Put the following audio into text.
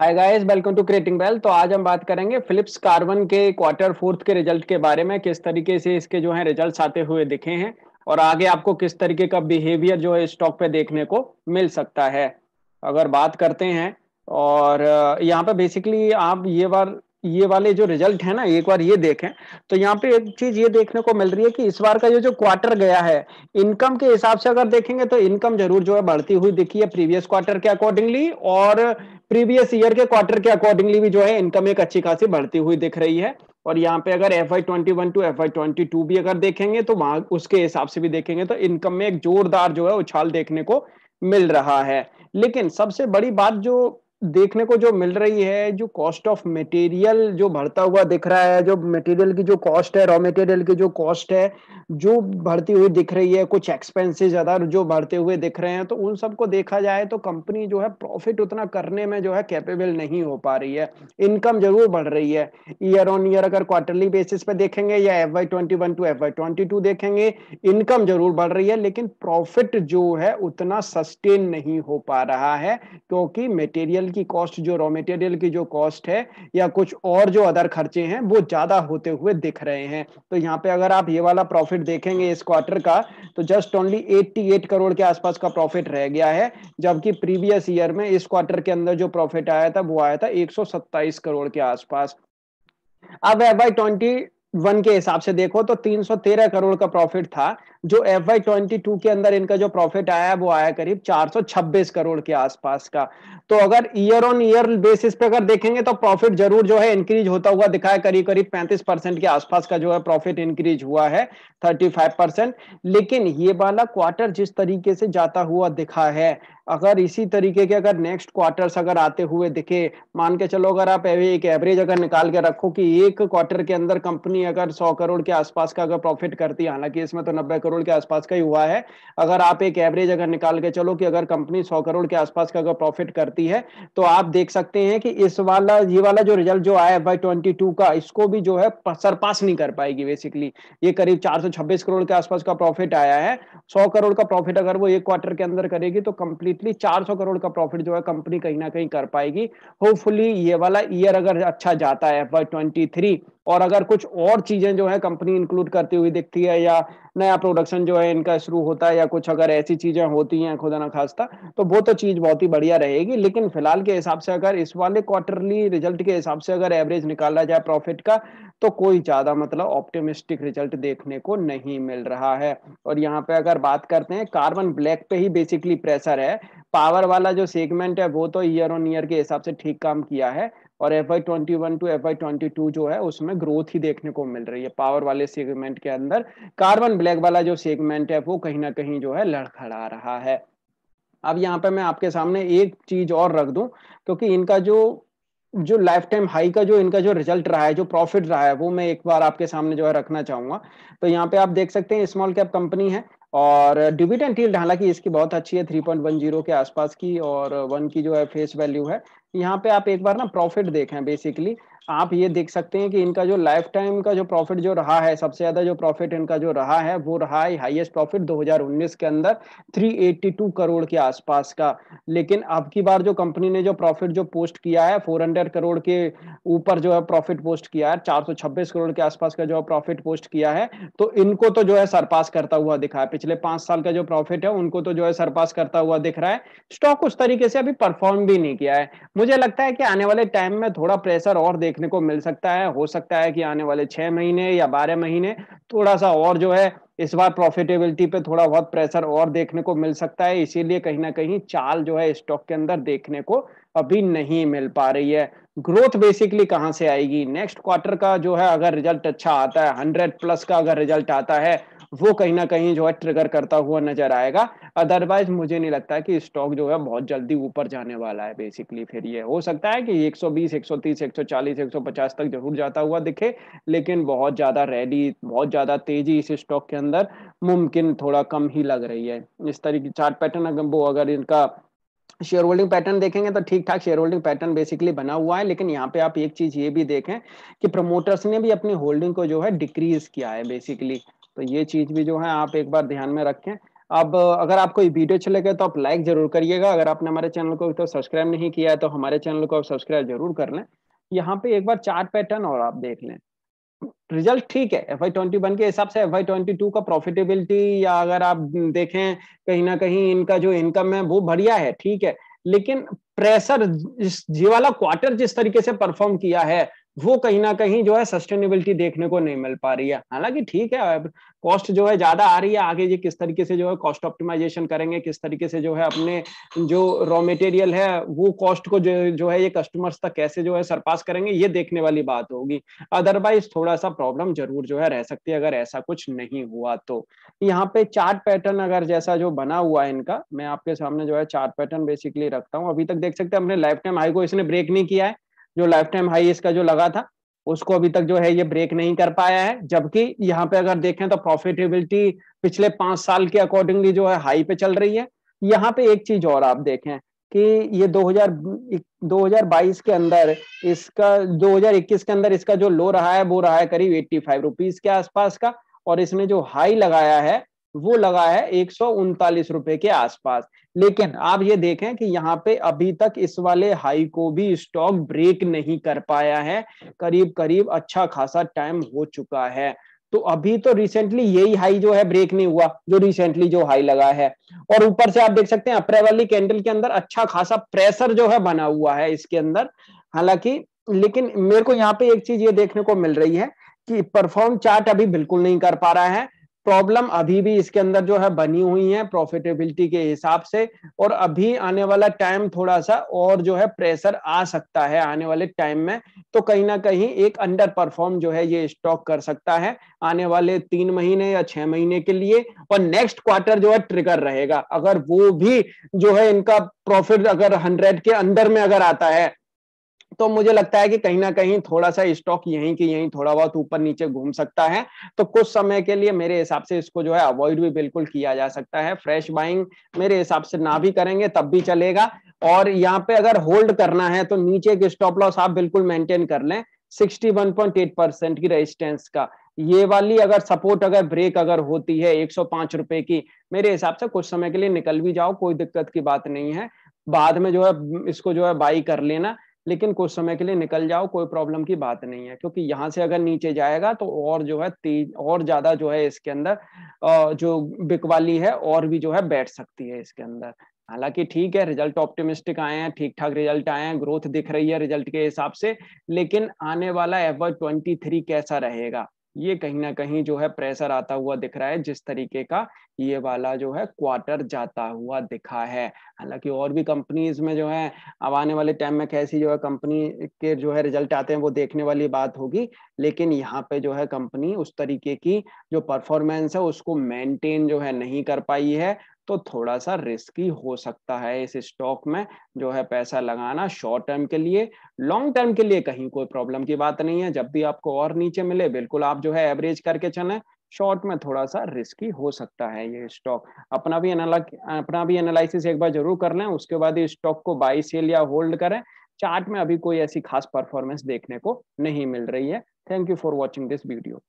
hi guys welcome to creating bell तो आज हम बात करेंगे फिलिप्स कार्बन के क्वार्टर फोर्थ के रिजल्ट के बारे में किस तरीके से इसके जो है रिजल्ट्स आते हुए दिखे हैं और आगे आपको किस तरीके का बिहेवियर जो है स्टॉक पे देखने को मिल सकता है अगर बात करते हैं और यहाँ पे बेसिकली आप ये बार ये वाले जो रिजल्ट है ना एक बार ये देखें तो यहाँ पे एक चीज ये देखने को मिल रही है कि इस बार का ये जो क्वार्टर गया है इनकम के हिसाब से अगर देखेंगे तो इनकम जरूर जो है बढ़ती हुई दिखी है प्रीवियस क्वार्टर के अकॉर्डिंगली और प्रीवियस ईयर के क्वार्टर के अकॉर्डिंगली भी जो है इनकम एक अच्छी खासी बढ़ती हुई दिख रही है और यहाँ पे अगर F I twenty one to F I twenty two भी अगर देखेंगे तो वहां उसके हिसाब से भी देखेंगे तो इनकम में एक जोरदार जो है उछाल देखने को मिल रहा है लेकिन सबसे बड़ी बात जो देखने को जो मिल रही है जो कॉस्ट ऑफ मटेरियल जो बढ़ता हुआ दिख रहा है जो मटेरियल की जो कॉस्ट है रॉ मटेरियल की जो कॉस्ट है जो बढ़ती हुई दिख रही है कुछ एक्सपेंसेस ज्यादा जो बढ़ते हुए दिख रहे हैं तो उन सबको देखा जाए तो कंपनी जो है प्रॉफिट उतना करने में जो है कैपेबल नहीं हो पा रही है इनकम जरूर बढ़ रही है ईयर ऑन ईयर अगर क्वार्टरली बेसिस पे देखेंगे या F Y twenty one to F Y twenty two देखेंगे इनकम जरूर बढ़ रही है लेकिन प्रॉफिट जो है उतना सस्टेन नहीं हो पा रहा है क्योंकि मटेरियल की कॉस्ट जो रॉ मेटेरियल की जो कॉस्ट है या कुछ और जो अदर खर्चे हैं वो ज्यादा होते हुए दिख रहे हैं तो यहाँ पे अगर आप ये वाला प्रॉफिट देखेंगे इस क्वार्टर का तो जस्ट ओनली 88 करोड़ के आसपास का प्रॉफिट रह गया है जबकि प्रीवियस ईयर में इस क्वार्टर के अंदर जो प्रॉफिट आया था वो आया था एक करोड़ के आसपास अब एफ ट्वेंटी वन के हिसाब से देखो तो 313 करोड़ का प्रॉफिट था जो एफ वाई ट्वेंटी टू के अंदर इनका जो प्रॉफिट आया है वो आया करीब चार सौ छब्बीस करोड़ के आसपास का तो अगर ईयर ऑन ईयर बेसिस पे अगर देखेंगे तो प्रॉफिट जरूर जो है इंक्रीज होता हुआ दिखाया करीब करीब पैंतीस परसेंट के आसपास का जो है प्रॉफिट इंक्रीज हुआ है थर्टी फाइव परसेंट लेकिन ये वाला क्वार्टर जिस तरीके से जाता हुआ दिखा है अगर इसी तरीके के अगर नेक्स्ट क्वार्टर्स अगर आते हुए दिखे मान के चलो अगर आप एक एवरेज अगर निकाल के रखो कि एक क्वार्टर के अंदर कंपनी अगर सौ करोड़ के आसपास का अगर प्रॉफिट करती है हालांकि इसमें तो नब्बे करोड़ के आसपास का ही हुआ है अगर आप एक एवरेज अगर निकाल के चलो कि अगर कंपनी सौ करोड़ के आसपास का अगर प्रॉफिट करती है तो आप देख सकते हैं कि इस वाला ये वाला जो रिजल्ट जो आया बाई ट्वेंटी का इसको भी जो है सरपास नहीं कर पाएगी बेसिकली ये करीब चार करोड़ के आसपास का प्रॉफिट आया है सौ करोड़ का प्रॉफिट अगर वो एक क्वार्टर के अंदर करेगी तो कंप्लीटली चार करोड़ का प्रॉफिट जो है कंपनी कहीं ना कहीं कर पाएगी होपफुली ये वाला ईयर अगर अच्छा जाता है बाई और अगर कुछ और चीजें जो है कंपनी इंक्लूड करती हुई दिखती है या नया प्रोडक्शन जो है इनका शुरू होता है या कुछ अगर ऐसी चीजें होती हैं खुदा ना खास्ता तो वो तो चीज बहुत ही बढ़िया रहेगी लेकिन फिलहाल के हिसाब से अगर इस वाले क्वार्टरली रिजल्ट के हिसाब से अगर एवरेज निकाला जाए प्रॉफिट का तो कोई ज्यादा मतलब ऑप्टिमिस्टिक रिजल्ट देखने को नहीं मिल रहा है और यहाँ पे अगर बात करते हैं कार्बन ब्लैक पे ही बेसिकली प्रेशर है पावर वाला जो सेगमेंट है वो तो ईयर ऑन ईयर के हिसाब से ठीक काम किया है और F I twenty one to F I twenty two जो है उसमें ग्रोथ ही देखने को मिल रही है पावर वाले सेगमेंट के अंदर कार्बन ब्लैक वाला जो सेगमेंट है वो कहीं ना कहीं जो है लड़खड़ा रहा है अब यहाँ पे मैं आपके सामने एक चीज और रख दूं क्योंकि इनका जो जो लाइफ टाइम हाई का जो इनका जो रिजल्ट रहा है जो प्रॉफिट रहा है वो मैं एक बार आपके सामने जो है रखना चाहूंगा तो यहाँ पे आप देख सकते हैं स्मॉल कैप कंपनी है और डिविडेंड हालांकि इसकी बहुत अच्छी है 3.10 के आसपास की और वन की जो है फेस वैल्यू है यहाँ पे आप एक बार ना प्रॉफिट देखें बेसिकली आप ये देख सकते हैं कि इनका जो लाइफ टाइम का जो प्रॉफिट जो रहा है सबसे ज्यादा जो प्रॉफिट इनका जो रहा है वो रहा है हाईएस्ट प्रॉफिट 2019 के अंदर 382 करोड़ के आसपास का लेकिन अब की बार जो कंपनी ने जो प्रॉफिट जो पोस्ट किया है 400 करोड़ के ऊपर जो है प्रॉफिट पोस्ट किया है 426 करोड़ के आसपास का जो प्रॉफिट पोस्ट किया है तो इनको तो जो है सरपास करता हुआ दिखा है पिछले पांच साल का जो प्रॉफिट है उनको तो जो है सरपास करता हुआ दिख रहा है स्टॉक उस तरीके से अभी परफॉर्म भी नहीं किया है मुझे लगता है कि आने वाले टाइम में थोड़ा प्रेशर और देखने को मिल सकता है हो सकता है कि आने वाले छह महीने या बारह महीने थोड़ा सा और जो है इस बार प्रॉफिटेबिलिटी पे थोड़ा बहुत प्रेशर और देखने को मिल सकता है इसीलिए कहीं ना कहीं चाल जो है स्टॉक के अंदर देखने को अभी नहीं मिल पा रही है ग्रोथ बेसिकली कहाँ से आएगी नेक्स्ट क्वार्टर का जो है अगर रिजल्ट अच्छा आता है हंड्रेड प्लस का अगर रिजल्ट आता है वो कहीं ना कहीं जो है ट्रिगर करता हुआ नजर आएगा अदरवाइज मुझे नहीं लगता कि स्टॉक जो है बहुत जल्दी ऊपर जाने वाला है बेसिकली फिर ये हो सकता है कि 120 130 140 150 तक जरूर जाता हुआ दिखे लेकिन बहुत ज्यादा रैली बहुत ज्यादा तेजी इस स्टॉक के अंदर मुमकिन थोड़ा कम ही लग रही है इस तरीके चार्ट पैटर्न अगर वो अगर इनका शेयर होल्डिंग पैटर्न देखेंगे तो ठीक ठाक शेयर होल्डिंग पैटर्न बेसिकली बना हुआ है लेकिन यहाँ पे आप एक चीज ये भी देखें कि प्रमोटर्स ने भी अपनी होल्डिंग को जो है डिक्रीज किया है बेसिकली तो ये चीज भी जो है आप एक बार ध्यान में रखें अब अगर आपको ये वीडियो चले लगे तो आप लाइक जरूर करिएगा अगर आपने हमारे चैनल को तो सब्सक्राइब नहीं किया है तो हमारे चैनल को आप सब्सक्राइब जरूर कर लें यहाँ पे एक बार चार पैटर्न और आप देख लें रिजल्ट ठीक है एफ आई ट्वेंटी वन के हिसाब से एफ आई ट्वेंटी टू का प्रॉफिटेबिलिटी या अगर आप देखें कहीं ना कहीं इनका जो इनकम है वो बढ़िया है ठीक है लेकिन प्रेशर जी वाला क्वार्टर जिस तरीके से परफॉर्म किया है वो कहीं ना कहीं जो है सस्टेनेबिलिटी देखने को नहीं मिल पा रही है हालांकि ठीक है कॉस्ट जो है ज्यादा आ रही है आगे ये किस तरीके से जो है कॉस्ट ऑप्टिमाइजेशन करेंगे किस तरीके से जो है अपने जो रॉ मटेरियल है वो कॉस्ट को जो, जो है ये कस्टमर्स तक कैसे जो है सरपास करेंगे ये देखने वाली बात होगी अदरवाइज थोड़ा सा प्रॉब्लम जरूर जो है रह सकती है अगर ऐसा कुछ नहीं हुआ तो यहाँ पे चार्ट पैटर्न अगर जैसा जो बना हुआ है इनका मैं आपके सामने जो है चार्ट पैटर्न बेसिकली रखता हूँ अभी तक देख सकते हैं अपने लाइफ टाइम हाई को इसने ब्रेक नहीं किया है जो लाइफ टाइम हाई इसका जो लगा था उसको अभी तक जो है ये ब्रेक नहीं कर पाया है जबकि यहाँ पे अगर देखें तो प्रॉफिटेबिलिटी पिछले पांच साल के अकॉर्डिंगली जो है हाई पे चल रही है यहाँ पे एक चीज और आप देखें कि ये 2000 2022 के अंदर इसका 2021 के अंदर इसका जो लो रहा है वो रहा है करीब एट्टी फाइव रुपीज के आसपास का और इसने जो हाई लगाया है वो लगा है एक रुपए के आसपास लेकिन आप ये देखें कि यहाँ पे अभी तक इस वाले हाई को भी स्टॉक ब्रेक नहीं कर पाया है करीब करीब अच्छा खासा टाइम हो चुका है तो अभी तो रिसेंटली यही हाई जो है ब्रेक नहीं हुआ जो रिसेंटली जो हाई लगा है और ऊपर से आप देख सकते हैं अप्रैल वाली कैंडल के अंदर अच्छा खासा प्रेशर जो है बना हुआ है इसके अंदर हालांकि लेकिन मेरे को यहाँ पे एक चीज ये देखने को मिल रही है कि परफॉर्म चार्ट अभी बिल्कुल नहीं कर पा रहा है प्रॉब्लम अभी भी इसके अंदर जो है बनी हुई है प्रॉफिटेबिलिटी के हिसाब से और अभी आने वाला टाइम थोड़ा सा और जो है प्रेशर आ सकता है आने वाले टाइम में तो कहीं ना कहीं एक अंडर परफॉर्म जो है ये स्टॉक कर सकता है आने वाले तीन महीने या छह महीने के लिए और नेक्स्ट क्वार्टर जो है ट्रिगर रहेगा अगर वो भी जो है इनका प्रॉफिट अगर हंड्रेड के अंदर में अगर आता है तो मुझे लगता है कि कहीं ना कहीं थोड़ा सा स्टॉक यहीं के यहीं थोड़ा बहुत ऊपर नीचे घूम सकता है तो कुछ समय के लिए मेरे हिसाब से इसको जो है अवॉइड भी बिल्कुल किया जा सकता है फ्रेश बाइंग मेरे हिसाब से ना भी करेंगे तब भी चलेगा और यहाँ पे अगर होल्ड करना है तो नीचे के स्टॉप लॉस आप बिल्कुल मेंटेन कर लें सिक्सटी परसेंट की रेजिस्टेंस का ये वाली अगर सपोर्ट अगर ब्रेक अगर होती है एक रुपए की मेरे हिसाब से कुछ समय के लिए निकल भी जाओ कोई दिक्कत की बात नहीं है बाद में जो है इसको जो है बाई कर लेना लेकिन कुछ समय के लिए निकल जाओ कोई प्रॉब्लम की बात नहीं है क्योंकि यहाँ से अगर नीचे जाएगा तो और जो है तेज और ज्यादा जो है इसके अंदर जो बिकवाली है और भी जो है बैठ सकती है इसके अंदर हालांकि ठीक है रिजल्ट ऑप्टिमिस्टिक आए हैं ठीक ठाक रिजल्ट आए हैं ग्रोथ दिख रही है रिजल्ट के हिसाब से लेकिन आने वाला एफ ट्वेंटी थ्री कैसा रहेगा ये कहीं ना कहीं जो है प्रेशर आता हुआ दिख रहा है जिस तरीके का ये वाला जो है क्वार्टर जाता हुआ दिखा है हालांकि और भी कंपनीज में जो है अब आने वाले टाइम में कैसी जो है कंपनी के जो है रिजल्ट आते हैं वो देखने वाली बात होगी लेकिन यहाँ पे जो है कंपनी उस तरीके की जो परफॉर्मेंस है उसको मेंटेन जो है नहीं कर पाई है तो थोड़ा सा रिस्की हो सकता है इस स्टॉक में जो है पैसा लगाना शॉर्ट टर्म के लिए लॉन्ग टर्म के लिए कहीं कोई प्रॉब्लम की बात नहीं है जब भी आपको और नीचे मिले बिल्कुल आप जो है एवरेज करके चले शॉर्ट में थोड़ा सा रिस्की हो सकता है ये स्टॉक अपना भी अपना भी एनालिसिस एक बार जरूर कर लें उसके बाद ये स्टॉक को बाई सेल या होल्ड करें चार्ट में अभी कोई ऐसी खास परफॉर्मेंस देखने को नहीं मिल रही है thank you for watching this video